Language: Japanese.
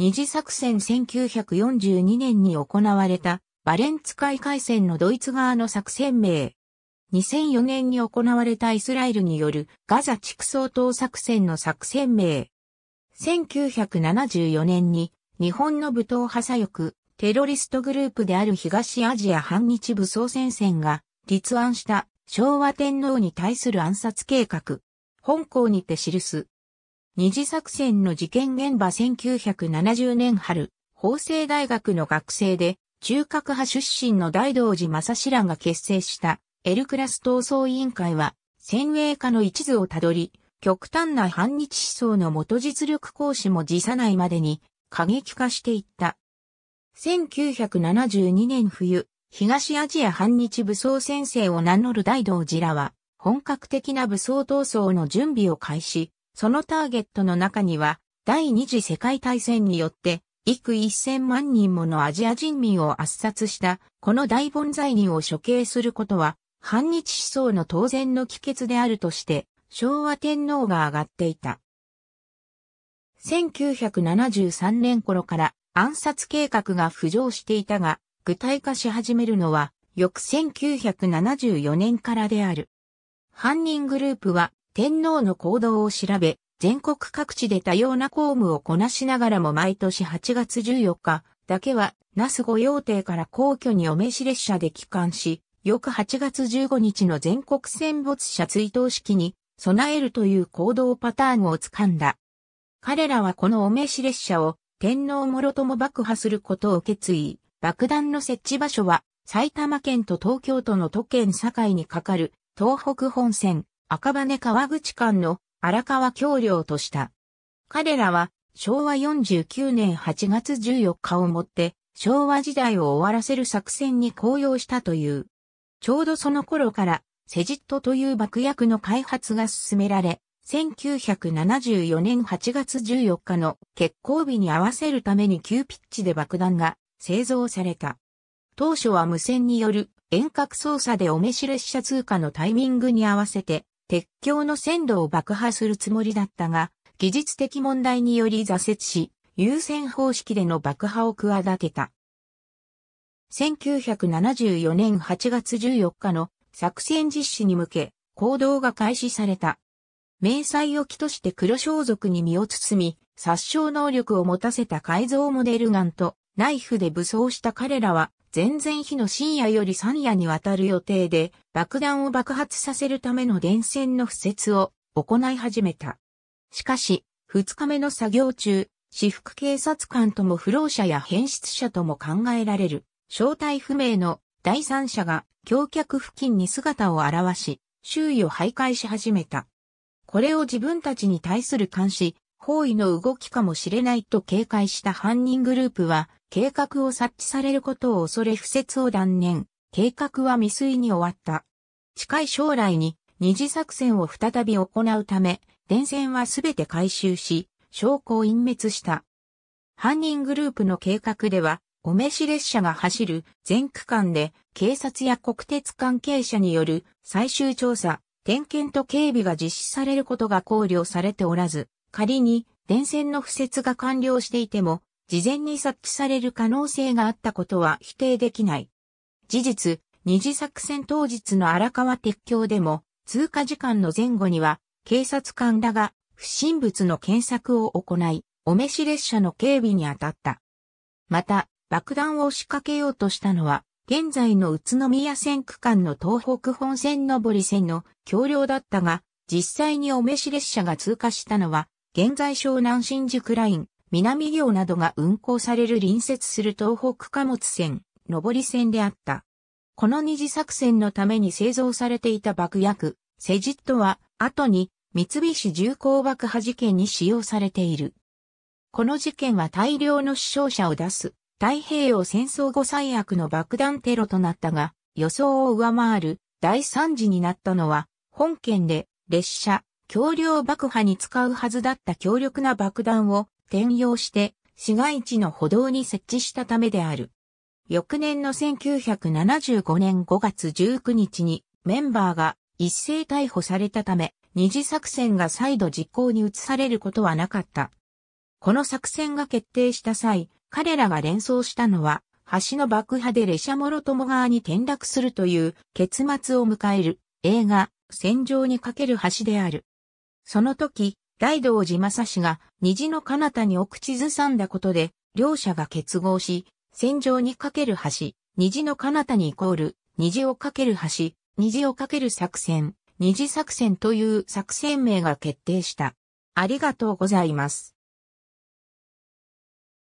二次作戦1942年に行われたバレンツ海海戦のドイツ側の作戦名。2004年に行われたイスラエルによるガザ地区総統作戦の作戦名。1974年に日本の武闘派左翼テロリストグループである東アジア反日武装戦線が立案した昭和天皇に対する暗殺計画。本校にて記す二次作戦の事件現場1970年春、法政大学の学生で、中核派出身の大道寺正志らが結成したエルクラス闘争委員会は、先鋭化の一途をたどり、極端な反日思想の元実力行使も辞さないまでに過激化していった。1972年冬、東アジア反日武装先生を名乗る大道寺らは、本格的な武装闘争の準備を開始、そのターゲットの中には、第二次世界大戦によって、幾一千万人ものアジア人民を圧殺した、この大盆栽人を処刑することは、反日思想の当然の帰結であるとして、昭和天皇が上がっていた。1973年頃から暗殺計画が浮上していたが、具体化し始めるのは、翌1974年からである。犯人グループは天皇の行動を調べ、全国各地で多様な公務をこなしながらも毎年8月14日だけは、那須御用邸から皇居にお召し列車で帰還し、翌8月15日の全国戦没者追悼式に備えるという行動パターンを掴んだ。彼らはこのお召し列車を天皇諸とも爆破することを決意。爆弾の設置場所は埼玉県と東京都の都県境にかかる東北本線赤羽川口間の荒川橋梁とした。彼らは昭和49年8月14日をもって昭和時代を終わらせる作戦に高揚したという。ちょうどその頃からセジットという爆薬の開発が進められ、1974年8月14日の決行日に合わせるために急ピッチで爆弾が製造された。当初は無線による遠隔操作でお召し列車通過のタイミングに合わせて鉄橋の線路を爆破するつもりだったが、技術的問題により挫折し、優先方式での爆破を企てた。1974年8月14日の作戦実施に向け、行動が開始された。迷彩を機として黒装束に身を包み、殺傷能力を持たせた改造モデルガンとナイフで武装した彼らは前々日の深夜より3夜にわたる予定で、爆弾を爆発させるための電線の敷設を行い始めた。しかし、2日目の作業中、私服警察官とも不老者や変質者とも考えられる、正体不明の第三者が橋脚付近に姿を現し、周囲を徘徊し始めた。これを自分たちに対する監視、包囲の動きかもしれないと警戒した犯人グループは、計画を察知されることを恐れ不説を断念、計画は未遂に終わった。近い将来に二次作戦を再び行うため、電線はすべて回収し、証拠を隠滅した。犯人グループの計画では、お召し列車が走る全区間で警察や国鉄関係者による最終調査、点検と警備が実施されることが考慮されておらず、仮に電線の不設が完了していても事前に察知される可能性があったことは否定できない。事実、二次作戦当日の荒川鉄橋でも、通過時間の前後には、警察官らが不審物の検索を行い、お召し列車の警備に当たった。また、爆弾を仕掛けようとしたのは、現在の宇都宮線区間の東北本線上り線の橋梁だったが、実際にお召し列車が通過したのは、現在湘南新宿ライン、南行などが運行される隣接する東北貨物線、上り線であった。この二次作戦のために製造されていた爆薬、セジットは、後に三菱重工爆破事件に使用されている。この事件は大量の死傷者を出す、太平洋戦争後最悪の爆弾テロとなったが、予想を上回る第三次になったのは、本県で列車、橋梁爆破に使うはずだった強力な爆弾を転用して市街地の歩道に設置したためである。翌年の1975年5月19日にメンバーが一斉逮捕されたため、二次作戦が再度実行に移されることはなかった。この作戦が決定した際、彼らが連想したのは、橋の爆破で列車諸も側に転落するという結末を迎える映画、戦場にかける橋である。その時、大道寺正氏が虹の彼方に奥地ずさんだことで、両者が結合し、戦場にかける橋、虹の彼方にイコール、虹をかける橋、虹をかける作戦、虹作戦という作戦名が決定した。ありがとうございます。